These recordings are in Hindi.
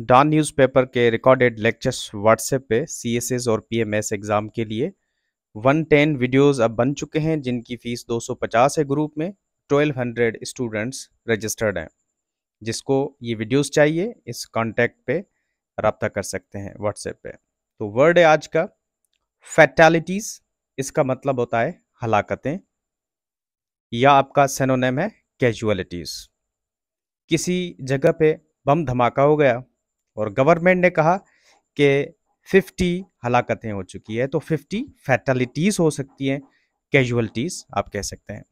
डॉन न्यूज़पेपर के रिकॉर्डेड लेक्चर्स व्हाट्सएप पे सीएसएस और पीएमएस एग्ज़ाम के लिए 110 वीडियोस अब बन चुके हैं जिनकी फ़ीस 250 है ग्रुप में 1200 स्टूडेंट्स रजिस्टर्ड हैं जिसको ये वीडियोस चाहिए इस कॉन्टैक्ट पे रबता कर सकते हैं व्हाट्सएप पे तो वर्ड है आज का फैटालिटीज़ इसका मतलब होता है हलाकतें या आपका सेनोनेम है कैजुअलिटीज़ किसी जगह पे बम धमाका हो गया और गवर्नमेंट ने कहा कि 50 हलाकतें हो चुकी है तो 50 फैटलिटीज़ हो सकती हैं कैजुअलिटीज़ आप कह सकते हैं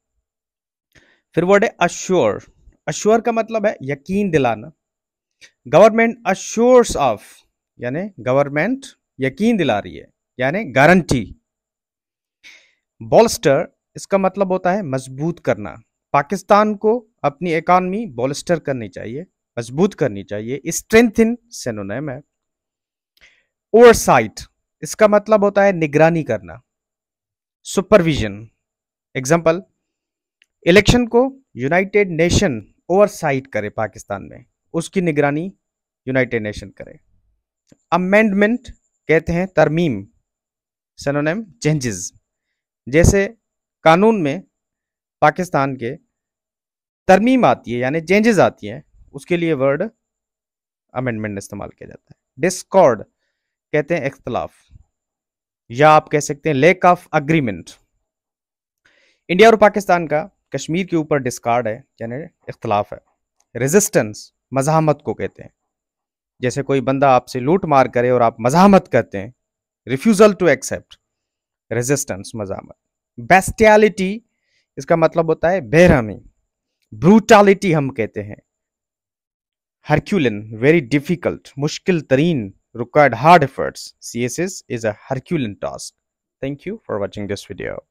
फिर वर्ड है अश्योर अश्योर का मतलब है यकीन दिलाना गवर्नमेंट अश्योर्स ऑफ यानी गवर्नमेंट यकीन दिला रही है यानी गारंटी बॉलस्टर इसका मतलब होता है मजबूत करना पाकिस्तान को अपनी इकॉनमी बॉलस्टर करनी चाहिए मजबूत करनी चाहिए स्ट्रेंथ इन सेनोनेम है ओवरसाइट इसका मतलब होता है निगरानी करना सुपरविजन एग्जाम्पल इलेक्शन को यूनाइटेड नेशन ओवरसाइट करे पाकिस्तान में उसकी निगरानी यूनाइटेड नेशन करे अमेंडमेंट कहते हैं तरमीम सेनोनेम चेंजेस जैसे कानून में पाकिस्तान के तरमीम आती है यानी चेंजेस आती हैं उसके लिए वर्ड अमेंडमेंट इस्तेमाल किया जाता है डिस्कॉर्ड कहते हैं इख्तलाफ या आप कह सकते हैं लेक ऑफ अग्रीमेंट इंडिया और पाकिस्तान का कश्मीर के ऊपर डिस्कार्ड है यानी इख्तलाफ है रेजिस्टेंस मजामत को कहते हैं जैसे कोई बंदा आपसे लूट मार करे और आप मजामत करते हैं रिफ्यूज़ल टू एक्सेप्ट रेजिस्टेंस मजामत बेस्टियालिटी इसका मतलब होता है बेरहमी ब्रूटालिटी हम कहते हैं Herculean, very difficult, mushkil tareen, required hard efforts. CSS is a Herculean task. Thank you for watching this video.